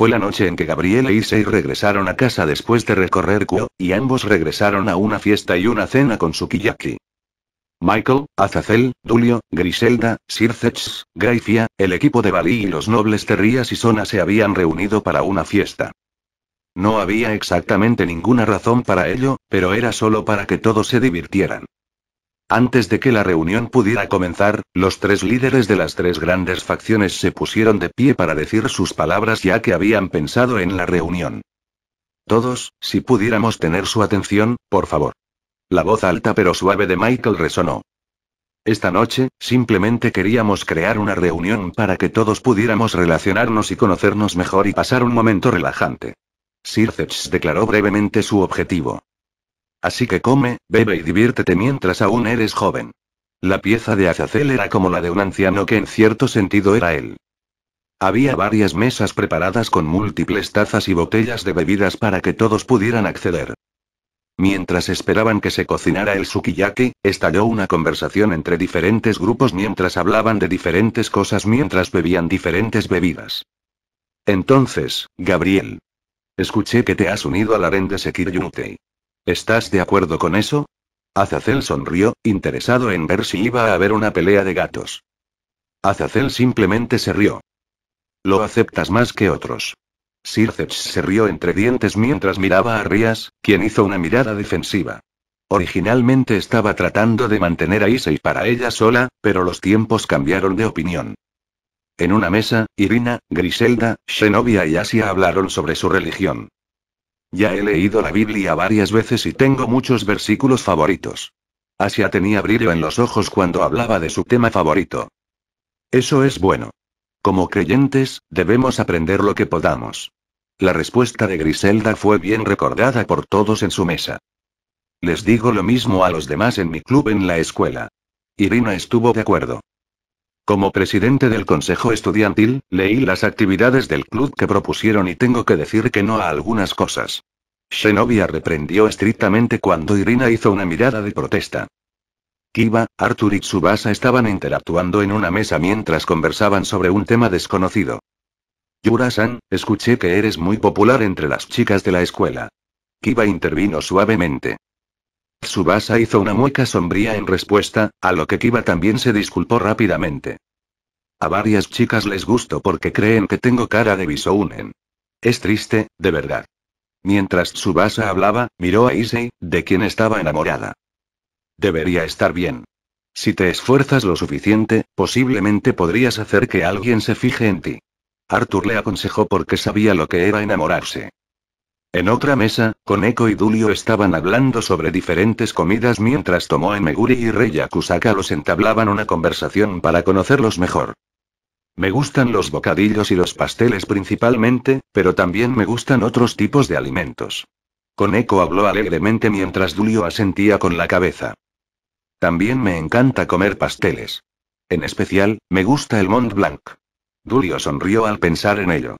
Fue la noche en que Gabriel y e Issei regresaron a casa después de recorrer Kuo, y ambos regresaron a una fiesta y una cena con Sukiyaki. Michael, Azazel, Dulio, Griselda, Sircex, Gracia, el equipo de Bali y los nobles Terrías y Sona se habían reunido para una fiesta. No había exactamente ninguna razón para ello, pero era solo para que todos se divirtieran. Antes de que la reunión pudiera comenzar, los tres líderes de las tres grandes facciones se pusieron de pie para decir sus palabras ya que habían pensado en la reunión. Todos, si pudiéramos tener su atención, por favor. La voz alta pero suave de Michael resonó. Esta noche, simplemente queríamos crear una reunión para que todos pudiéramos relacionarnos y conocernos mejor y pasar un momento relajante. Sirce declaró brevemente su objetivo. Así que come, bebe y diviértete mientras aún eres joven. La pieza de Azazel era como la de un anciano que en cierto sentido era él. Había varias mesas preparadas con múltiples tazas y botellas de bebidas para que todos pudieran acceder. Mientras esperaban que se cocinara el sukiyaki, estalló una conversación entre diferentes grupos mientras hablaban de diferentes cosas mientras bebían diferentes bebidas. Entonces, Gabriel. Escuché que te has unido al la de Sekiryutei. ¿Estás de acuerdo con eso? Azazel sonrió, interesado en ver si iba a haber una pelea de gatos. Azazel simplemente se rió. Lo aceptas más que otros. Sirceps se rió entre dientes mientras miraba a Rías, quien hizo una mirada defensiva. Originalmente estaba tratando de mantener a Issei para ella sola, pero los tiempos cambiaron de opinión. En una mesa, Irina, Griselda, Xenobia y Asia hablaron sobre su religión. Ya he leído la Biblia varias veces y tengo muchos versículos favoritos. Asia tenía brillo en los ojos cuando hablaba de su tema favorito. Eso es bueno. Como creyentes, debemos aprender lo que podamos. La respuesta de Griselda fue bien recordada por todos en su mesa. Les digo lo mismo a los demás en mi club en la escuela. Irina estuvo de acuerdo. Como presidente del consejo estudiantil, leí las actividades del club que propusieron y tengo que decir que no a algunas cosas. Xenobia reprendió estrictamente cuando Irina hizo una mirada de protesta. Kiba, Arthur y Tsubasa estaban interactuando en una mesa mientras conversaban sobre un tema desconocido. Yurasan, escuché que eres muy popular entre las chicas de la escuela. Kiba intervino suavemente. Tsubasa hizo una mueca sombría en respuesta, a lo que Kiba también se disculpó rápidamente. A varias chicas les gusto porque creen que tengo cara de Bisounen. Es triste, de verdad. Mientras Tsubasa hablaba, miró a Issei, de quien estaba enamorada. Debería estar bien. Si te esfuerzas lo suficiente, posiblemente podrías hacer que alguien se fije en ti. Arthur le aconsejó porque sabía lo que era enamorarse. En otra mesa, Koneko y Dulio estaban hablando sobre diferentes comidas mientras Tomoe Meguri y Reya Kusaka los entablaban una conversación para conocerlos mejor. Me gustan los bocadillos y los pasteles principalmente, pero también me gustan otros tipos de alimentos. Koneko habló alegremente mientras Dulio asentía con la cabeza. También me encanta comer pasteles. En especial, me gusta el Mont Blanc. Dulio sonrió al pensar en ello.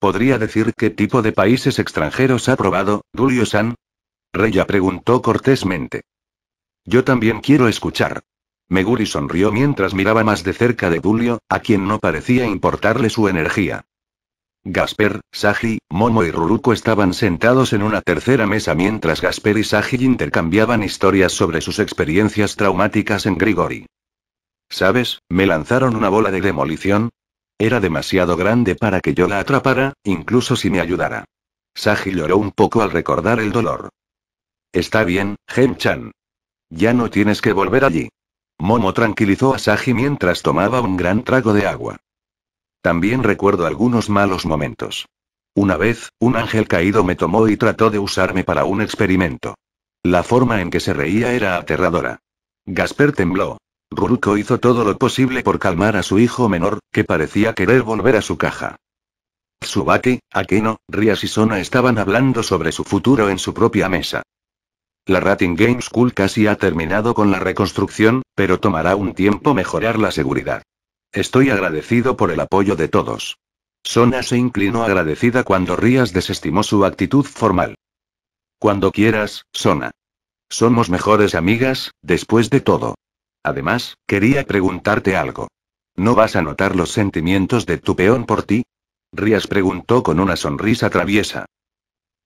¿Podría decir qué tipo de países extranjeros ha probado, Dulio-san? Reya preguntó cortésmente. Yo también quiero escuchar. Meguri sonrió mientras miraba más de cerca de Dulio, a quien no parecía importarle su energía. Gasper, Saji, Momo y Ruruko estaban sentados en una tercera mesa mientras Gasper y Saji intercambiaban historias sobre sus experiencias traumáticas en Grigori. ¿Sabes? Me lanzaron una bola de demolición, era demasiado grande para que yo la atrapara, incluso si me ayudara. Saji lloró un poco al recordar el dolor. Está bien, Gem-chan. Ya no tienes que volver allí. Momo tranquilizó a Saji mientras tomaba un gran trago de agua. También recuerdo algunos malos momentos. Una vez, un ángel caído me tomó y trató de usarme para un experimento. La forma en que se reía era aterradora. Gasper tembló. Ruruko hizo todo lo posible por calmar a su hijo menor, que parecía querer volver a su caja. Tsubaki, Aquino, Rias y Sona estaban hablando sobre su futuro en su propia mesa. La Rating Game School casi ha terminado con la reconstrucción, pero tomará un tiempo mejorar la seguridad. Estoy agradecido por el apoyo de todos. Sona se inclinó agradecida cuando Rías desestimó su actitud formal. Cuando quieras, Sona. Somos mejores amigas, después de todo. Además, quería preguntarte algo. ¿No vas a notar los sentimientos de tu peón por ti? Rías preguntó con una sonrisa traviesa.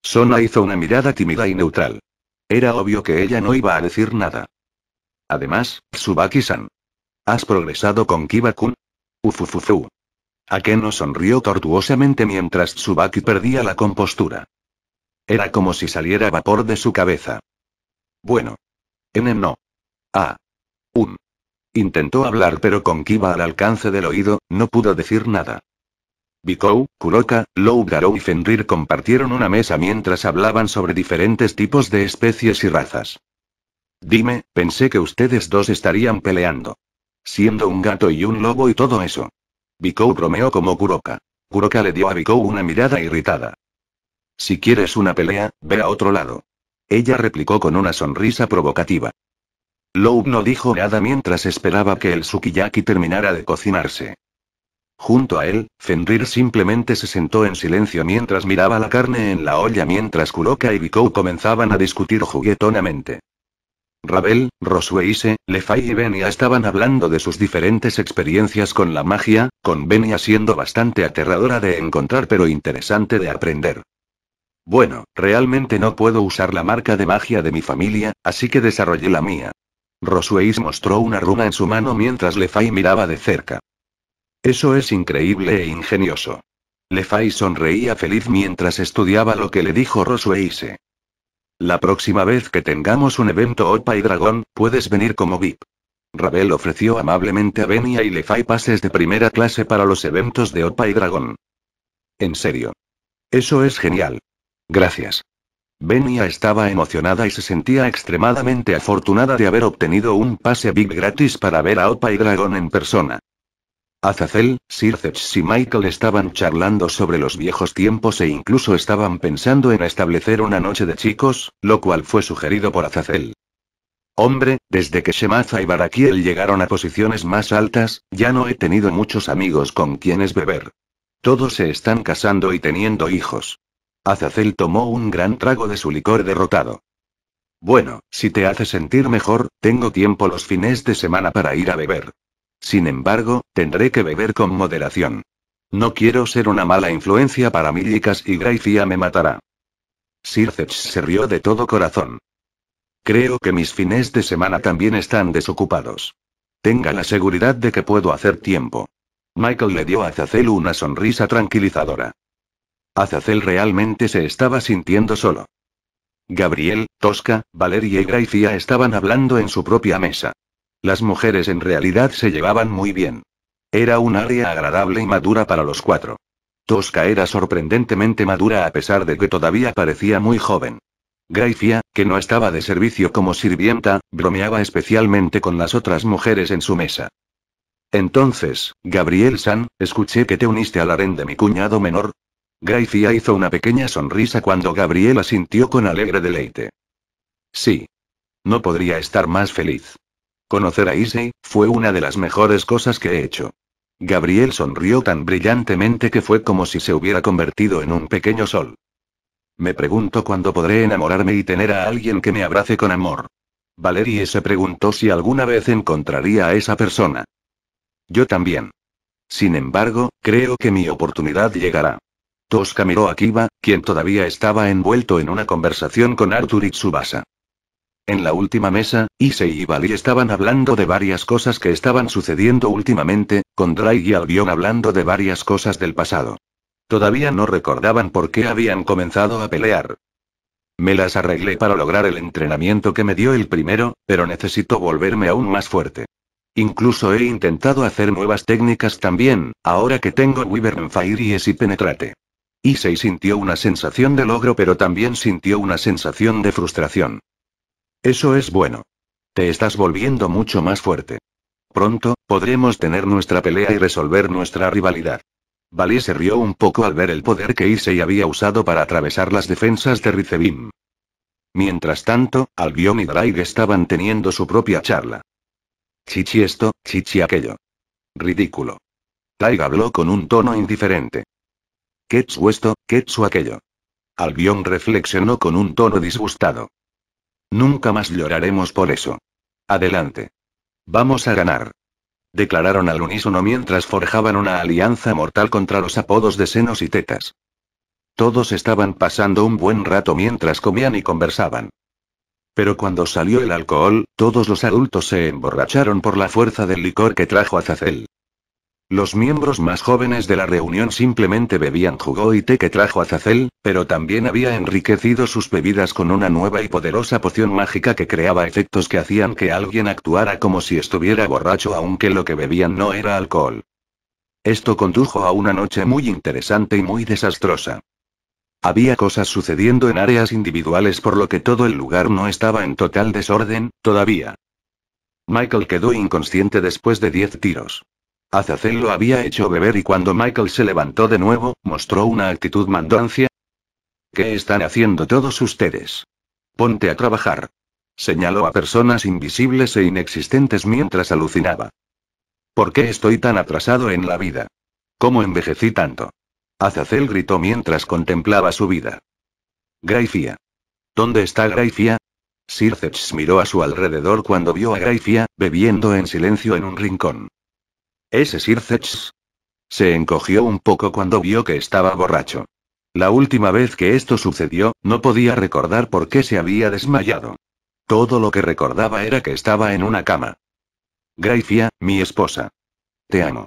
Sona hizo una mirada tímida y neutral. Era obvio que ella no iba a decir nada. Además, Tsubaki-san. ¿Has progresado con Kibakun? Ufufufu. Akeno sonrió tortuosamente mientras Tsubaki perdía la compostura. Era como si saliera vapor de su cabeza. Bueno. N no. Ah, Intentó hablar pero con Kiba al alcance del oído, no pudo decir nada. Bikou, Kuroka, Garou y Fenrir compartieron una mesa mientras hablaban sobre diferentes tipos de especies y razas. Dime, pensé que ustedes dos estarían peleando. Siendo un gato y un lobo y todo eso. Bikou bromeó como Kuroka. Kuroka le dio a Bikou una mirada irritada. Si quieres una pelea, ve a otro lado. Ella replicó con una sonrisa provocativa. Lou no dijo nada mientras esperaba que el sukiyaki terminara de cocinarse. Junto a él, Fenrir simplemente se sentó en silencio mientras miraba la carne en la olla mientras Kuroka y Bikou comenzaban a discutir juguetonamente. Rabel, Rosueise, Lefai y Benia estaban hablando de sus diferentes experiencias con la magia, con Benia siendo bastante aterradora de encontrar pero interesante de aprender. Bueno, realmente no puedo usar la marca de magia de mi familia, así que desarrollé la mía. Rosuéis mostró una runa en su mano mientras Lefay miraba de cerca. Eso es increíble e ingenioso. Lefay sonreía feliz mientras estudiaba lo que le dijo Rosuéis. La próxima vez que tengamos un evento Opa y Dragón, puedes venir como VIP. Rabel ofreció amablemente a Benia y Lefay pases de primera clase para los eventos de Opa y Dragón. En serio. Eso es genial. Gracias. Benia estaba emocionada y se sentía extremadamente afortunada de haber obtenido un pase VIP gratis para ver a Opa y Dragón en persona. Azazel, Sircech y Michael estaban charlando sobre los viejos tiempos e incluso estaban pensando en establecer una noche de chicos, lo cual fue sugerido por Azazel. Hombre, desde que Shemaza y Barakiel llegaron a posiciones más altas, ya no he tenido muchos amigos con quienes beber. Todos se están casando y teniendo hijos. Azazel tomó un gran trago de su licor derrotado. Bueno, si te hace sentir mejor, tengo tiempo los fines de semana para ir a beber. Sin embargo, tendré que beber con moderación. No quiero ser una mala influencia para Millicas y Gracia me matará. Sirceps se rió de todo corazón. Creo que mis fines de semana también están desocupados. Tenga la seguridad de que puedo hacer tiempo. Michael le dio a Azazel una sonrisa tranquilizadora. Azazel realmente se estaba sintiendo solo. Gabriel, Tosca, Valeria y Gracia estaban hablando en su propia mesa. Las mujeres en realidad se llevaban muy bien. Era un área agradable y madura para los cuatro. Tosca era sorprendentemente madura a pesar de que todavía parecía muy joven. Gracia, que no estaba de servicio como sirvienta, bromeaba especialmente con las otras mujeres en su mesa. Entonces, Gabriel San, escuché que te uniste al harén de mi cuñado menor, Gracia hizo una pequeña sonrisa cuando Gabriela sintió con alegre deleite. Sí. No podría estar más feliz. Conocer a Issei, fue una de las mejores cosas que he hecho. Gabriel sonrió tan brillantemente que fue como si se hubiera convertido en un pequeño sol. Me pregunto cuándo podré enamorarme y tener a alguien que me abrace con amor. Valerie se preguntó si alguna vez encontraría a esa persona. Yo también. Sin embargo, creo que mi oportunidad llegará. Tosca miró a Kiba, quien todavía estaba envuelto en una conversación con Arthur y Tsubasa. En la última mesa, Issei y Bali estaban hablando de varias cosas que estaban sucediendo últimamente, con Drake y Albion hablando de varias cosas del pasado. Todavía no recordaban por qué habían comenzado a pelear. Me las arreglé para lograr el entrenamiento que me dio el primero, pero necesito volverme aún más fuerte. Incluso he intentado hacer nuevas técnicas también, ahora que tengo Wyvern Fire y Penetrate. Issei sintió una sensación de logro pero también sintió una sensación de frustración. Eso es bueno. Te estás volviendo mucho más fuerte. Pronto, podremos tener nuestra pelea y resolver nuestra rivalidad. Bali se rió un poco al ver el poder que Issei había usado para atravesar las defensas de Rizebim. Mientras tanto, Albion y Draig estaban teniendo su propia charla. Chichi esto, chichi aquello. Ridículo. Taiga habló con un tono indiferente es esto, es aquello. Albión reflexionó con un tono disgustado. Nunca más lloraremos por eso. Adelante. Vamos a ganar. Declararon al unísono mientras forjaban una alianza mortal contra los apodos de senos y tetas. Todos estaban pasando un buen rato mientras comían y conversaban. Pero cuando salió el alcohol, todos los adultos se emborracharon por la fuerza del licor que trajo Azazel. Los miembros más jóvenes de la reunión simplemente bebían jugo y té que trajo Azazel, pero también había enriquecido sus bebidas con una nueva y poderosa poción mágica que creaba efectos que hacían que alguien actuara como si estuviera borracho aunque lo que bebían no era alcohol. Esto condujo a una noche muy interesante y muy desastrosa. Había cosas sucediendo en áreas individuales por lo que todo el lugar no estaba en total desorden, todavía. Michael quedó inconsciente después de diez tiros. Azazel lo había hecho beber y cuando Michael se levantó de nuevo, mostró una actitud mandancia. ¿Qué están haciendo todos ustedes? Ponte a trabajar. Señaló a personas invisibles e inexistentes mientras alucinaba. ¿Por qué estoy tan atrasado en la vida? ¿Cómo envejecí tanto? Azazel gritó mientras contemplaba su vida. Graifia. ¿Dónde está Graifia? Sirce miró a su alrededor cuando vio a Graifia, bebiendo en silencio en un rincón. ¿Ese Sircech? Se encogió un poco cuando vio que estaba borracho. La última vez que esto sucedió, no podía recordar por qué se había desmayado. Todo lo que recordaba era que estaba en una cama. Gracia, mi esposa. Te amo.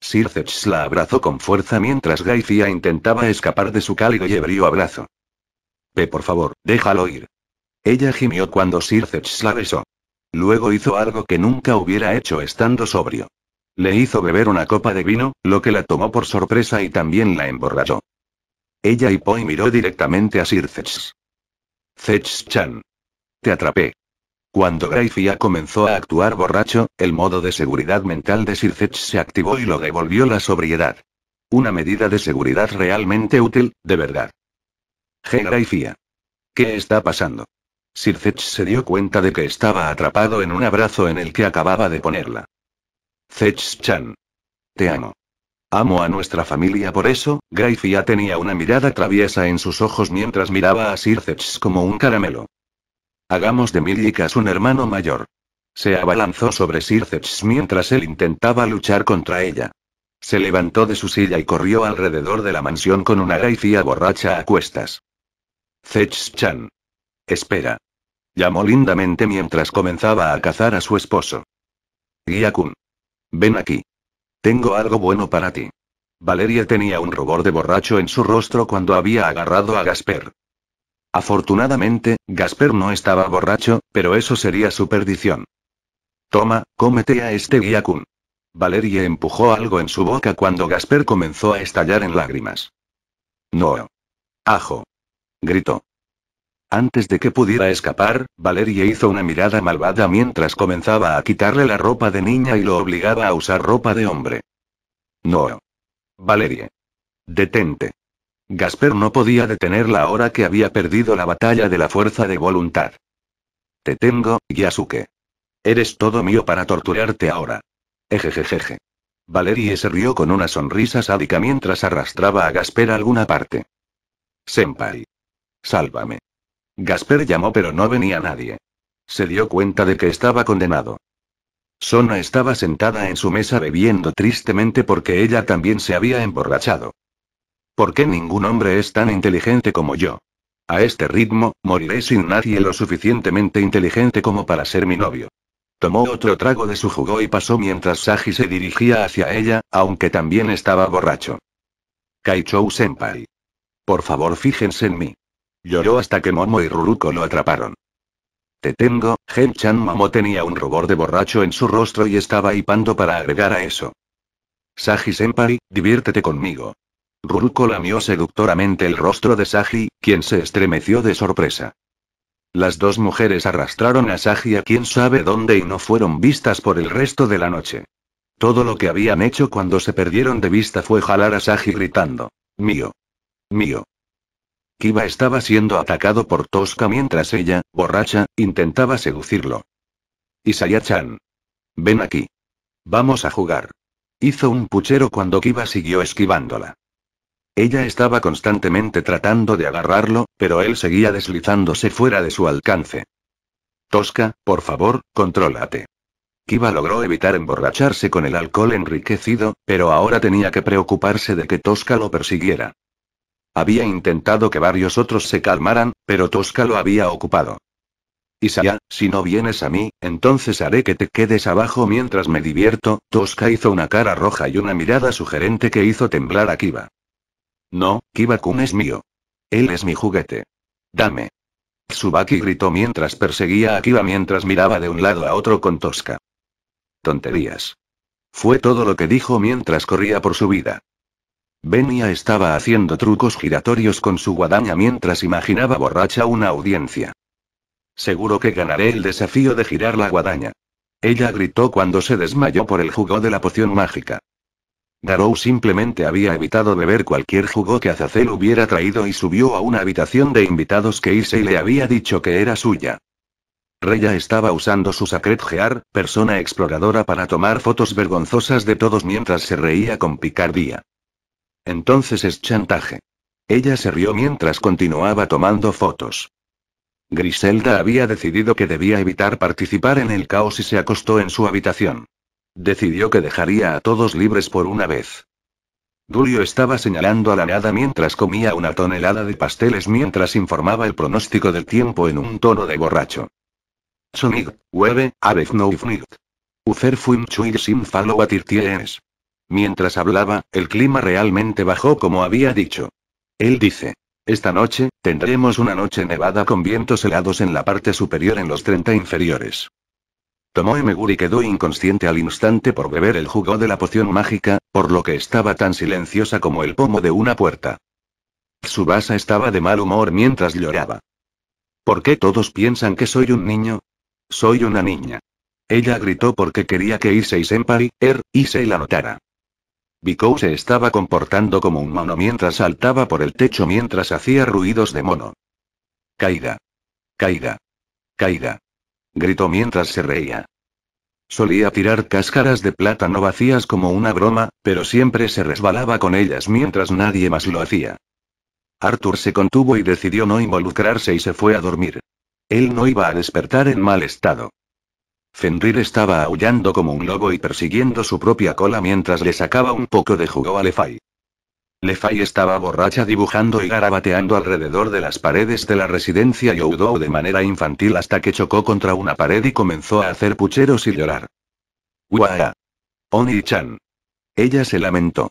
Sircech la abrazó con fuerza mientras Gracia intentaba escapar de su cálido y ebrio abrazo. Ve por favor, déjalo ir. Ella gimió cuando Sircech la besó. Luego hizo algo que nunca hubiera hecho estando sobrio. Le hizo beber una copa de vino, lo que la tomó por sorpresa y también la emborrachó. Ella y Poi miró directamente a Sir Zech. chan Te atrapé. Cuando Greifia comenzó a actuar borracho, el modo de seguridad mental de Sir se activó y lo devolvió la sobriedad. Una medida de seguridad realmente útil, de verdad. G. ¿Qué está pasando? Sir se dio cuenta de que estaba atrapado en un abrazo en el que acababa de ponerla. Zetschan. chan Te amo. Amo a nuestra familia por eso, Graifia tenía una mirada traviesa en sus ojos mientras miraba a Sir como un caramelo. Hagamos de Milikas un hermano mayor. Se abalanzó sobre Sir mientras él intentaba luchar contra ella. Se levantó de su silla y corrió alrededor de la mansión con una Graifia borracha a cuestas. Zetschan. chan Espera. Llamó lindamente mientras comenzaba a cazar a su esposo. Kun Ven aquí. Tengo algo bueno para ti. Valeria tenía un rubor de borracho en su rostro cuando había agarrado a Gasper. Afortunadamente, Gasper no estaba borracho, pero eso sería su perdición. Toma, cómete a este guiacún. Valeria empujó algo en su boca cuando Gasper comenzó a estallar en lágrimas. No. Ajo. Gritó. Antes de que pudiera escapar, Valerie hizo una mirada malvada mientras comenzaba a quitarle la ropa de niña y lo obligaba a usar ropa de hombre. No. Valerie. Detente. Gasper no podía detenerla ahora que había perdido la batalla de la fuerza de voluntad. Te tengo, Yasuke. Eres todo mío para torturarte ahora. Ejejejeje. Valerie se rió con una sonrisa sádica mientras arrastraba a Gasper a alguna parte. Senpai. Sálvame. Gasper llamó pero no venía nadie. Se dio cuenta de que estaba condenado. Sona estaba sentada en su mesa bebiendo tristemente porque ella también se había emborrachado. ¿Por qué ningún hombre es tan inteligente como yo? A este ritmo, moriré sin nadie lo suficientemente inteligente como para ser mi novio. Tomó otro trago de su jugo y pasó mientras Saji se dirigía hacia ella, aunque también estaba borracho. Kaichou Senpai. Por favor, fíjense en mí. Lloró hasta que Momo y Ruruko lo atraparon. Te tengo, Gen-chan Momo tenía un rubor de borracho en su rostro y estaba hipando para agregar a eso. Saji-senpai, diviértete conmigo. Ruruko lamió seductoramente el rostro de Saji, quien se estremeció de sorpresa. Las dos mujeres arrastraron a Saji a quién sabe dónde y no fueron vistas por el resto de la noche. Todo lo que habían hecho cuando se perdieron de vista fue jalar a Saji gritando. Mío. Mío. Kiba estaba siendo atacado por Tosca mientras ella, borracha, intentaba seducirlo. Isaya-chan. Ven aquí. Vamos a jugar. Hizo un puchero cuando Kiba siguió esquivándola. Ella estaba constantemente tratando de agarrarlo, pero él seguía deslizándose fuera de su alcance. Tosca, por favor, contrólate. Kiba logró evitar emborracharse con el alcohol enriquecido, pero ahora tenía que preocuparse de que Tosca lo persiguiera. Había intentado que varios otros se calmaran, pero Tosca lo había ocupado. Isaya, si no vienes a mí, entonces haré que te quedes abajo mientras me divierto. Tosca hizo una cara roja y una mirada sugerente que hizo temblar a Kiba. No, Kiba-kun es mío. Él es mi juguete. Dame. Tsubaki gritó mientras perseguía a Kiba mientras miraba de un lado a otro con Tosca. Tonterías. Fue todo lo que dijo mientras corría por su vida. Benia estaba haciendo trucos giratorios con su guadaña mientras imaginaba borracha una audiencia. Seguro que ganaré el desafío de girar la guadaña. Ella gritó cuando se desmayó por el jugo de la poción mágica. Garou simplemente había evitado beber cualquier jugo que Azazel hubiera traído y subió a una habitación de invitados que Issei le había dicho que era suya. Reya estaba usando su Sacred Gear, persona exploradora para tomar fotos vergonzosas de todos mientras se reía con picardía. Entonces es chantaje. Ella se rió mientras continuaba tomando fotos. Griselda había decidido que debía evitar participar en el caos y se acostó en su habitación. Decidió que dejaría a todos libres por una vez. Dulio estaba señalando a la nada mientras comía una tonelada de pasteles mientras informaba el pronóstico del tiempo en un tono de borracho. Sonig, hueve, avez no Ufer fuim sin sin a Mientras hablaba, el clima realmente bajó como había dicho. Él dice, esta noche, tendremos una noche nevada con vientos helados en la parte superior en los 30 inferiores. Tomó Meguri quedó inconsciente al instante por beber el jugo de la poción mágica, por lo que estaba tan silenciosa como el pomo de una puerta. Tsubasa estaba de mal humor mientras lloraba. ¿Por qué todos piensan que soy un niño? Soy una niña. Ella gritó porque quería que Issei Senpai, Er, Issei la notara. Bicou se estaba comportando como un mono mientras saltaba por el techo mientras hacía ruidos de mono. Caída, caída, caída, Gritó mientras se reía. Solía tirar cáscaras de plátano vacías como una broma, pero siempre se resbalaba con ellas mientras nadie más lo hacía. Arthur se contuvo y decidió no involucrarse y se fue a dormir. Él no iba a despertar en mal estado. Fenrir estaba aullando como un lobo y persiguiendo su propia cola mientras le sacaba un poco de jugo a Le Lefay estaba borracha dibujando y garabateando alrededor de las paredes de la residencia Youdou de manera infantil hasta que chocó contra una pared y comenzó a hacer pucheros y llorar. ¡Guau! Oni-chan. Ella se lamentó.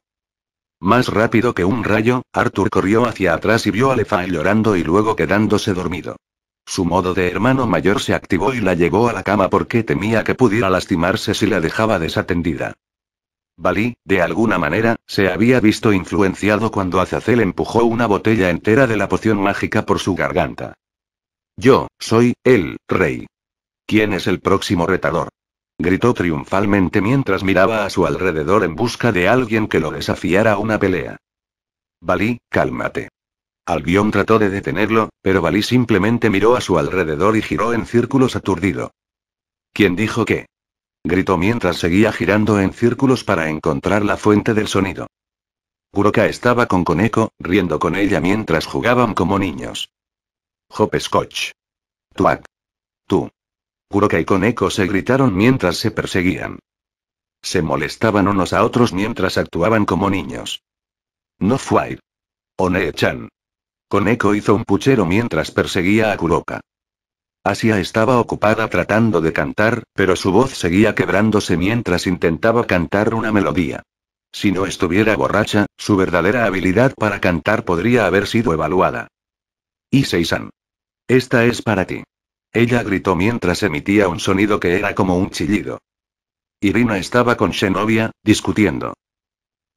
Más rápido que un rayo, Arthur corrió hacia atrás y vio a Lefai llorando y luego quedándose dormido. Su modo de hermano mayor se activó y la llevó a la cama porque temía que pudiera lastimarse si la dejaba desatendida. Bali, de alguna manera, se había visto influenciado cuando Azazel empujó una botella entera de la poción mágica por su garganta. Yo, soy, el, rey. ¿Quién es el próximo retador? Gritó triunfalmente mientras miraba a su alrededor en busca de alguien que lo desafiara a una pelea. Bali, cálmate. Albion trató de detenerlo, pero Balí simplemente miró a su alrededor y giró en círculos aturdido. ¿Quién dijo qué? Gritó mientras seguía girando en círculos para encontrar la fuente del sonido. Kuroka estaba con Koneko, riendo con ella mientras jugaban como niños. Hop Scotch. Tú. Kuroka y Koneko se gritaron mientras se perseguían. Se molestaban unos a otros mientras actuaban como niños. No fue. One-chan. Koneko hizo un puchero mientras perseguía a Kuroka. Asia estaba ocupada tratando de cantar, pero su voz seguía quebrándose mientras intentaba cantar una melodía. Si no estuviera borracha, su verdadera habilidad para cantar podría haber sido evaluada. Y Seisan, Esta es para ti. Ella gritó mientras emitía un sonido que era como un chillido. Irina estaba con Xenobia, discutiendo.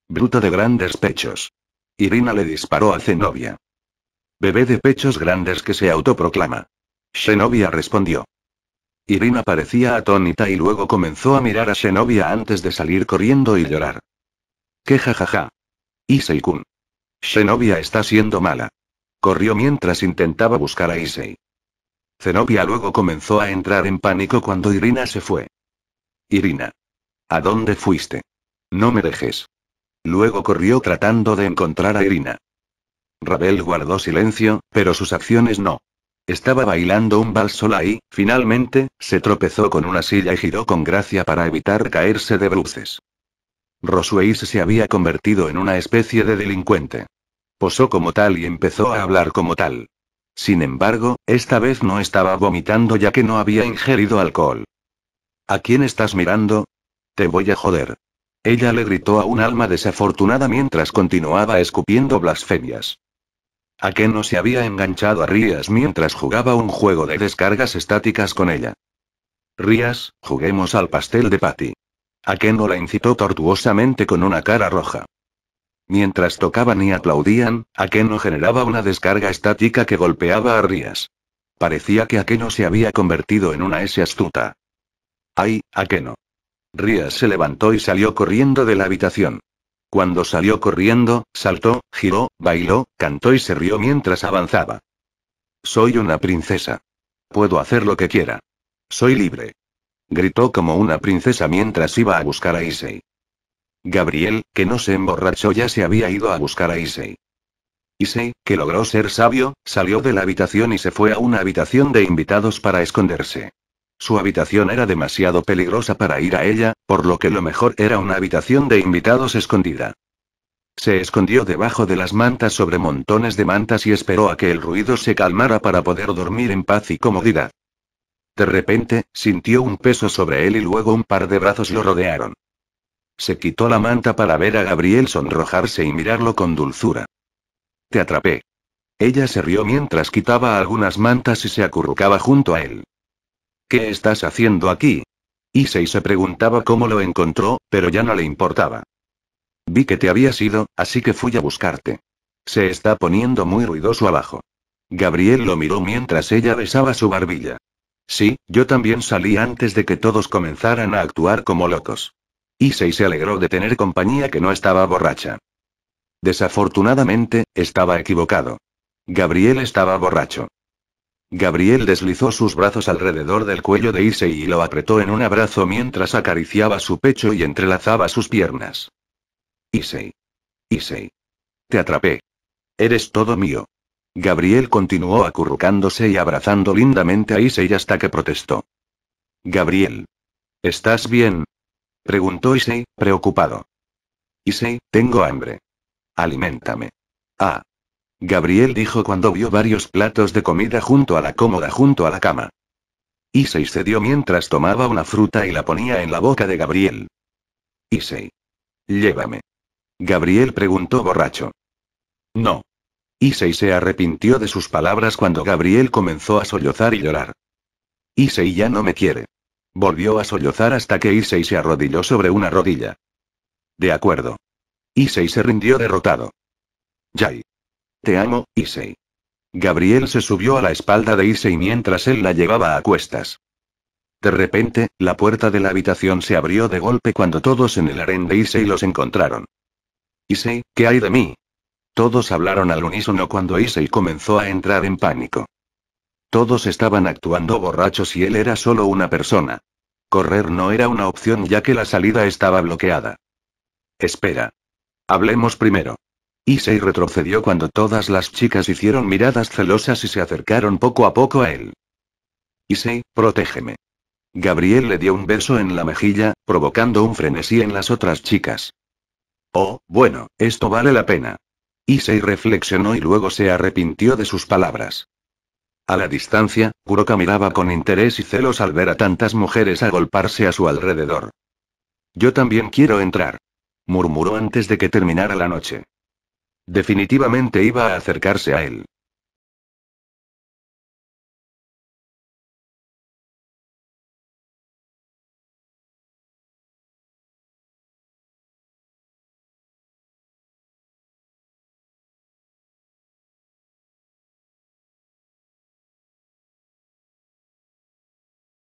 Bruto de grandes pechos. Irina le disparó a Zenobia. Bebé de pechos grandes que se autoproclama. Xenobia respondió. Irina parecía atónita y luego comenzó a mirar a Xenobia antes de salir corriendo y llorar. ¡Qué jajaja! Isei kun Xenobia está siendo mala. Corrió mientras intentaba buscar a Issei. Zenobia luego comenzó a entrar en pánico cuando Irina se fue. Irina. ¿A dónde fuiste? No me dejes. Luego corrió tratando de encontrar a Irina. Ravel guardó silencio, pero sus acciones no. Estaba bailando un vals y, finalmente, se tropezó con una silla y giró con gracia para evitar caerse de bruces. Rosueis se había convertido en una especie de delincuente. Posó como tal y empezó a hablar como tal. Sin embargo, esta vez no estaba vomitando ya que no había ingerido alcohol. ¿A quién estás mirando? Te voy a joder. Ella le gritó a un alma desafortunada mientras continuaba escupiendo blasfemias a se había enganchado a Rías mientras jugaba un juego de descargas estáticas con ella. Rías, juguemos al pastel de Patty. A la incitó tortuosamente con una cara roja. Mientras tocaban y aplaudían, Akeno generaba una descarga estática que golpeaba a Rías. Parecía que Akeno se había convertido en una S astuta. ¡Ay, Akeno! Rías se levantó y salió corriendo de la habitación. Cuando salió corriendo, saltó, giró, bailó, cantó y se rió mientras avanzaba. Soy una princesa. Puedo hacer lo que quiera. Soy libre. Gritó como una princesa mientras iba a buscar a Issei. Gabriel, que no se emborrachó ya se había ido a buscar a Issei. Issei, que logró ser sabio, salió de la habitación y se fue a una habitación de invitados para esconderse. Su habitación era demasiado peligrosa para ir a ella, por lo que lo mejor era una habitación de invitados escondida. Se escondió debajo de las mantas sobre montones de mantas y esperó a que el ruido se calmara para poder dormir en paz y comodidad. De repente, sintió un peso sobre él y luego un par de brazos lo rodearon. Se quitó la manta para ver a Gabriel sonrojarse y mirarlo con dulzura. Te atrapé. Ella se rió mientras quitaba algunas mantas y se acurrucaba junto a él. ¿Qué estás haciendo aquí? Issei se preguntaba cómo lo encontró, pero ya no le importaba. Vi que te había ido, así que fui a buscarte. Se está poniendo muy ruidoso abajo. Gabriel lo miró mientras ella besaba su barbilla. Sí, yo también salí antes de que todos comenzaran a actuar como locos. Issei se alegró de tener compañía que no estaba borracha. Desafortunadamente, estaba equivocado. Gabriel estaba borracho. Gabriel deslizó sus brazos alrededor del cuello de Issei y lo apretó en un abrazo mientras acariciaba su pecho y entrelazaba sus piernas. Issei. Issei. Te atrapé. Eres todo mío. Gabriel continuó acurrucándose y abrazando lindamente a Issei hasta que protestó. Gabriel. ¿Estás bien? Preguntó Issei, preocupado. Issei, tengo hambre. Aliméntame. Ah. Gabriel dijo cuando vio varios platos de comida junto a la cómoda junto a la cama. se dio mientras tomaba una fruta y la ponía en la boca de Gabriel. Issei. Llévame. Gabriel preguntó borracho. No. Issei se arrepintió de sus palabras cuando Gabriel comenzó a sollozar y llorar. Issei ya no me quiere. Volvió a sollozar hasta que Issei se arrodilló sobre una rodilla. De acuerdo. Issei se rindió derrotado. Jai. Te amo, Issei. Gabriel se subió a la espalda de Issei mientras él la llevaba a cuestas. De repente, la puerta de la habitación se abrió de golpe cuando todos en el harén de Issei los encontraron. Issei, ¿qué hay de mí? Todos hablaron al unísono cuando Issei comenzó a entrar en pánico. Todos estaban actuando borrachos y él era solo una persona. Correr no era una opción ya que la salida estaba bloqueada. Espera. Hablemos primero. Issei retrocedió cuando todas las chicas hicieron miradas celosas y se acercaron poco a poco a él. Issei, protégeme. Gabriel le dio un beso en la mejilla, provocando un frenesí en las otras chicas. Oh, bueno, esto vale la pena. Issei reflexionó y luego se arrepintió de sus palabras. A la distancia, Kuroka miraba con interés y celos al ver a tantas mujeres agolparse a su alrededor. Yo también quiero entrar. Murmuró antes de que terminara la noche. Definitivamente iba a acercarse a él.